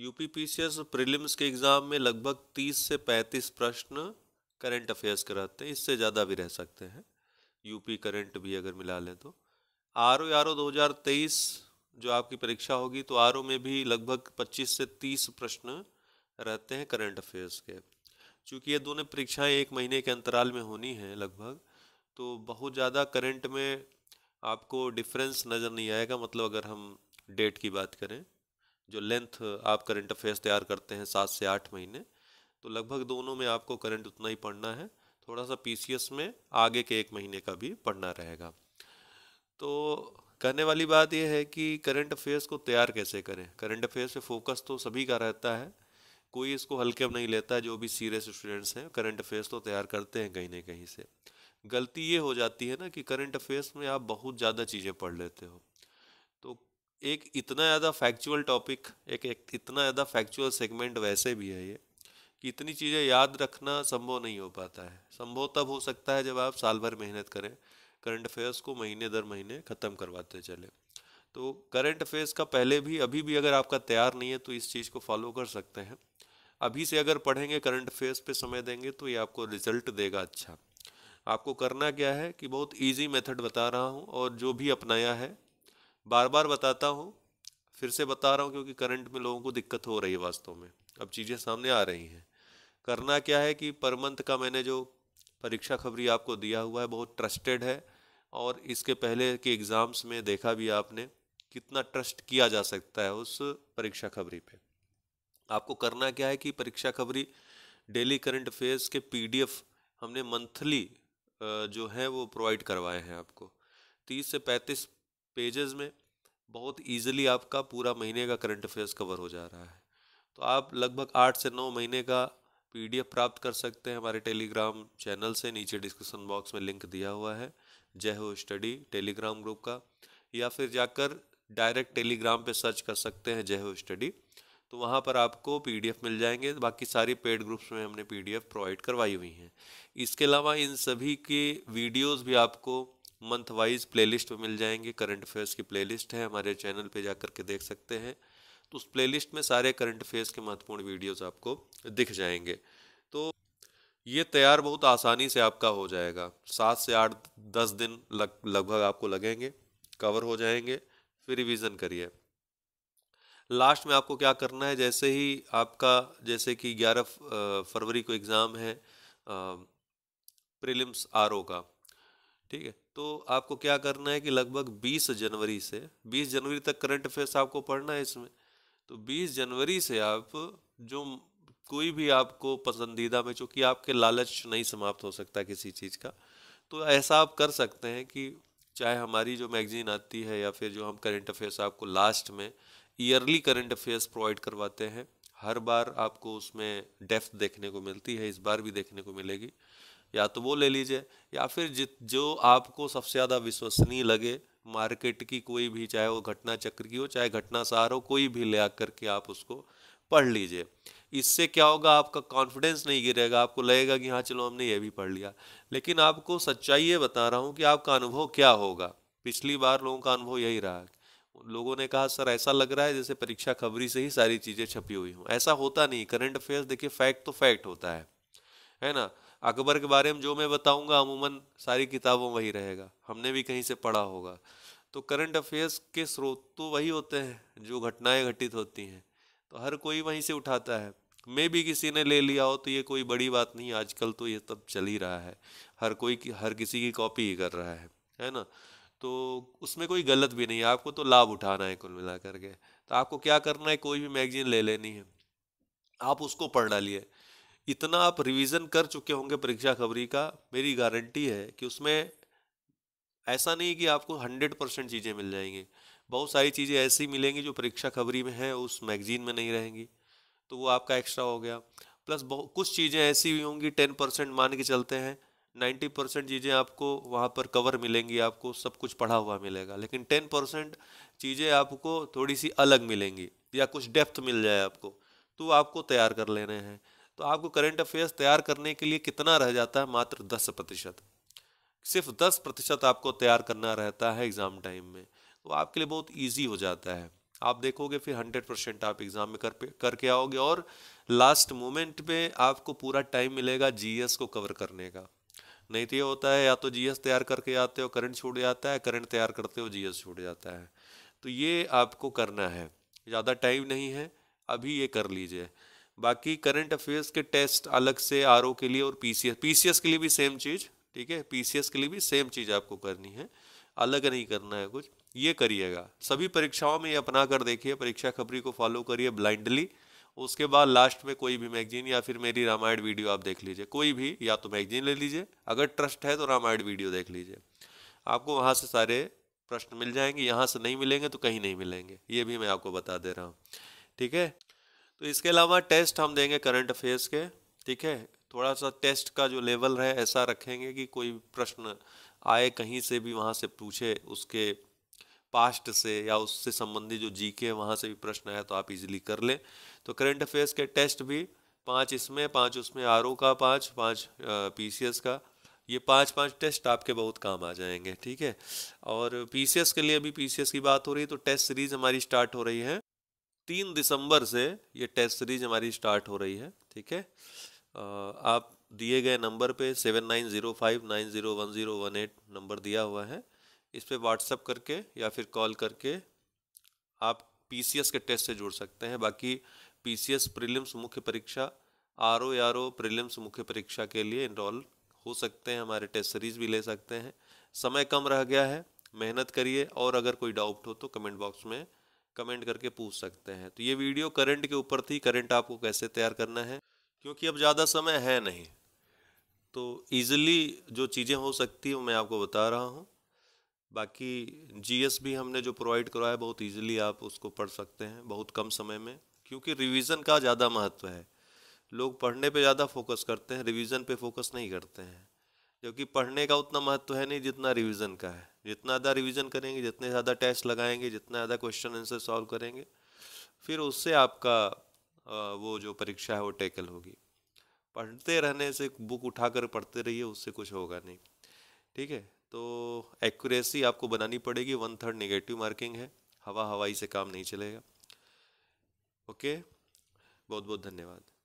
UP S prelims के exam में लगभग 30 से 35 प्रश्न करंट अफेयर्स कराते हैं इससे ज़्यादा भी रह सकते हैं यूपी करंट भी अगर मिला लें तो आर ओ आर ओ दो जो आपकी परीक्षा होगी तो आर में भी लगभग 25 से 30 प्रश्न रहते हैं करंट अफेयर्स के चूँकि ये दोनों परीक्षाएं एक महीने के अंतराल में होनी हैं लगभग तो बहुत ज़्यादा करंट में आपको डिफरेंस नज़र नहीं आएगा मतलब अगर हम डेट की बात करें जो लेंथ आप करंट अफेयर्स तैयार करते हैं सात से आठ महीने तो लगभग दोनों में आपको करंट उतना ही पढ़ना है थोड़ा सा पीसीएस में आगे के एक महीने का भी पढ़ना रहेगा तो कहने वाली बात यह है कि करंट अफेयर्स को तैयार कैसे करें करंट अफेयर्स पे फोकस तो सभी का रहता है कोई इसको हल्के में नहीं लेता है जो भी सीरियस स्टूडेंट्स हैं करंट अफेयर्स तो तैयार करते हैं कहीं ना कहीं से गलती ये हो जाती है ना कि करंट अफेयर्स में आप बहुत ज़्यादा चीज़ें पढ़ लेते हो तो एक इतना ज़्यादा फैक्चुअल टॉपिक एक, एक इतना ज़्यादा फैक्चुअल सेगमेंट वैसे भी है ये कि इतनी चीज़ें याद रखना संभव नहीं हो पाता है संभव तब हो सकता है जब आप साल भर मेहनत करें करंट अफेयर्स को महीने दर महीने ख़त्म करवाते चले तो करंट अफेयर्स का पहले भी अभी भी अगर आपका तैयार नहीं है तो इस चीज़ को फॉलो कर सकते हैं अभी से अगर पढ़ेंगे करंट अफेयर्स पे समय देंगे तो ये आपको रिजल्ट देगा अच्छा आपको करना क्या है कि बहुत इजी मेथड बता रहा हूँ और जो भी अपनाया है बार बार बताता हूँ फिर से बता रहा हूँ क्योंकि करंट में लोगों को दिक्कत हो रही है वास्तव में अब चीज़ें सामने आ रही हैं करना क्या है कि पर मंथ का मैंने जो परीक्षा खबरी आपको दिया हुआ है बहुत ट्रस्टेड है और इसके पहले के एग्ज़ाम्स में देखा भी आपने कितना ट्रस्ट किया जा सकता है उस परीक्षा खबरी पे आपको करना क्या है कि परीक्षा खबरी डेली करंट अफेयर्स के पीडीएफ हमने मंथली जो है वो प्रोवाइड करवाए हैं आपको तीस से पैंतीस पेजेस में बहुत ईजिली आपका पूरा महीने का करंट अफेयर्स कवर हो जा रहा है तो आप लगभग आठ से नौ महीने का पीडीएफ प्राप्त कर सकते हैं हमारे टेलीग्राम चैनल से नीचे डिस्क्रिप्शन बॉक्स में लिंक दिया हुआ है जय हो स्टडी टेलीग्राम ग्रुप का या फिर जाकर डायरेक्ट टेलीग्राम पे सर्च कर सकते हैं जय हो स्टडी तो वहाँ पर आपको पीडीएफ मिल जाएंगे बाकी सारी पेड ग्रुप्स में हमने पीडीएफ प्रोवाइड करवाई हुई हैं इसके अलावा इन सभी के वीडियोस भी आपको मंथ वाइज प्लेलिस्ट में मिल जाएंगे करंट अफेयर्स की प्लेलिस्ट है हमारे चैनल पे जा कर के देख सकते हैं तो उस प्लेलिस्ट में सारे करंट अफेयर्स के महत्वपूर्ण वीडियोस आपको दिख जाएंगे तो ये तैयार बहुत आसानी से आपका हो जाएगा सात से आठ दस दिन लग लगभग आपको लगेंगे कवर हो जाएंगे फिर रिविज़न करिए लास्ट में आपको क्या करना है जैसे ही आपका जैसे कि 11 फरवरी को एग्ज़ाम है प्रीलिम्स आर का ठीक है तो आपको क्या करना है कि लगभग 20 जनवरी से 20 जनवरी तक करंट अफेयर्स आपको पढ़ना है इसमें तो 20 जनवरी से आप जो कोई भी आपको पसंदीदा में चूँकि आपके लालच नहीं समाप्त हो सकता किसी चीज़ का तो ऐसा आप कर सकते हैं कि चाहे हमारी जो मैगजीन आती है या फिर जो हम करंट अफेयर्स आपको लास्ट में ईयरली करंट अफेयर्स प्रोवाइड करवाते हैं हर बार आपको उसमें डेफ्थ देखने को मिलती है इस बार भी देखने को मिलेगी या तो वो ले लीजिए या फिर जित जो आपको सबसे ज़्यादा विश्वसनीय लगे मार्केट की कोई भी चाहे वो घटना चक्र की हो चाहे घटना सार हो कोई भी ले करके आप उसको पढ़ लीजिए इससे क्या होगा आपका कॉन्फिडेंस नहीं गिरेगा आपको लगेगा कि हाँ चलो हमने ये भी पढ़ लिया लेकिन आपको सच्चाई ये बता रहा हूँ कि आपका अनुभव क्या होगा पिछली बार लोगों का अनुभव यही रहा लोगों ने कहा सर ऐसा लग रहा है जैसे परीक्षा खबरी से ही सारी चीज़ें छपी हुई हूँ ऐसा होता नहीं करंट अफेयर्स देखिए फैक्ट तो फैक्ट होता है है ना अकबर के बारे में जो मैं बताऊंगा अमूमन सारी किताबों वही रहेगा हमने भी कहीं से पढ़ा होगा तो करंट अफेयर्स के स्रोत तो वही होते हैं जो घटनाएं घटित होती हैं तो हर कोई वहीं से उठाता है मे भी किसी ने ले लिया हो तो ये कोई बड़ी बात नहीं आजकल तो ये तब चल ही रहा है हर कोई की हर किसी की कॉपी ही कर रहा है है ना तो उसमें कोई गलत भी नहीं है आपको तो लाभ उठाना है कुल मिला करके तो आपको क्या करना है कोई भी मैगजीन ले लेनी है आप उसको पढ़ डालिए इतना आप रिवीजन कर चुके होंगे परीक्षा खबरी का मेरी गारंटी है कि उसमें ऐसा नहीं कि आपको हंड्रेड परसेंट चीज़ें मिल जाएंगी बहुत सारी चीज़ें ऐसी मिलेंगी जो परीक्षा खबरी में हैं उस मैगजीन में नहीं रहेंगी तो वो आपका एक्स्ट्रा हो गया प्लस बहुत कुछ चीज़ें ऐसी भी होंगी टेन परसेंट मान के चलते हैं नाइन्टी परसेंट चीज़ें आपको वहाँ पर कवर मिलेंगी आपको सब कुछ पढ़ा हुआ मिलेगा लेकिन टेन परसेंट चीज़ें आपको थोड़ी सी अलग मिलेंगी या कुछ डेप्थ मिल जाए आपको तो आपको तैयार कर लेने हैं तो आपको करंट अफेयर्स तैयार करने के लिए कितना रह जाता है मात्र दस प्रतिशत सिर्फ दस प्रतिशत आपको तैयार करना रहता है एग्ज़ाम टाइम में तो आपके लिए बहुत ईजी हो जाता है आप देखोगे फिर हंड्रेड परसेंट आप एग्ज़ाम में कर करके आओगे और लास्ट मोमेंट पे आपको पूरा टाइम मिलेगा जीएस को कवर करने का नहीं तो ये होता है या तो जीएस तैयार करके आते हो करंट छूट जाता है करंट तैयार करते हो जीएस छूट जाता है तो ये आपको करना है ज़्यादा टाइम नहीं है अभी ये कर लीजिए बाकी करंट अफेयर्स के टेस्ट अलग से आर के लिए और पीसीएस पीसीएस के लिए भी सेम चीज़ ठीक है पीसीएस के लिए भी सेम चीज़ आपको करनी है अलग नहीं करना है कुछ ये करिएगा सभी परीक्षाओं में ये अपना कर देखिए परीक्षा खबरी को फॉलो करिए ब्लाइंडली उसके बाद लास्ट में कोई भी मैगजीन या फिर मेरी रामायण वीडियो आप देख लीजिए कोई भी या तो मैगजीन ले लीजिए अगर ट्रस्ट है तो रामायण वीडियो देख लीजिए आपको वहाँ से सारे प्रश्न मिल जाएंगे यहाँ से नहीं मिलेंगे तो कहीं नहीं मिलेंगे ये भी मैं आपको बता दे रहा हूँ ठीक है तो इसके अलावा टेस्ट हम देंगे करंट अफेयर्स के ठीक है थोड़ा सा टेस्ट का जो लेवल है ऐसा रखेंगे कि कोई प्रश्न आए कहीं से भी वहाँ से पूछे उसके पास्ट से या उससे संबंधित जो जी के वहाँ से भी प्रश्न आया तो आप इजीली कर लें तो करंट अफेयर्स के टेस्ट भी पाँच इसमें पाँच उसमें आर का पाँच पाँच पी का ये पाँच पाँच टेस्ट आपके बहुत काम आ जाएंगे ठीक है और पी के लिए अभी पी की बात हो रही है तो टेस्ट सीरीज़ हमारी स्टार्ट हो रही है तीन दिसंबर से ये टेस्ट सीरीज हमारी स्टार्ट हो रही है ठीक है आप दिए गए नंबर पे seven nine zero five nine zero one zero one eight number दिया हुआ है इस पर व्हाट्सअप करके या फिर कॉल करके आप पी के टेस्ट से जुड़ सकते हैं बाकी पी प्रीलिम्स मुख्य परीक्षा R O R O prelims मुख्य परीक्षा के लिए इनरोल हो सकते हैं हमारे टेस्ट सीरीज भी ले सकते हैं समय कम रह गया है मेहनत करिए और अगर कोई डाउट हो तो कमेंट बॉक्स में कमेंट करके पूछ सकते हैं तो ये वीडियो करंट के ऊपर थी करंट आपको कैसे तैयार करना है क्योंकि अब ज़्यादा समय है नहीं तो ईज़िली जो चीज़ें हो सकती हैं मैं आपको बता रहा हूँ बाकी जीएस भी हमने जो प्रोवाइड करवाया बहुत ईजिली आप उसको पढ़ सकते हैं बहुत कम समय में क्योंकि रिविज़न का ज़्यादा महत्व है लोग पढ़ने पे ज़्यादा फोकस करते हैं रिवीजन पे फोकस नहीं करते हैं जबकि पढ़ने का उतना महत्व है नहीं जितना रिवीजन का है जितना ज़्यादा रिवीजन करेंगे जितने ज़्यादा टेस्ट लगाएंगे जितना ज़्यादा क्वेश्चन आंसर सॉल्व करेंगे फिर उससे आपका वो जो परीक्षा है वो टैकल होगी पढ़ते रहने से बुक उठा कर पढ़ते रहिए उससे कुछ होगा नहीं ठीक है तो एक्यूरेसी आपको बनानी पड़ेगी वन थर्ड नेगेटिव मार्किंग है हवा हवाई से काम नहीं चलेगा ओके बहुत बहुत धन्यवाद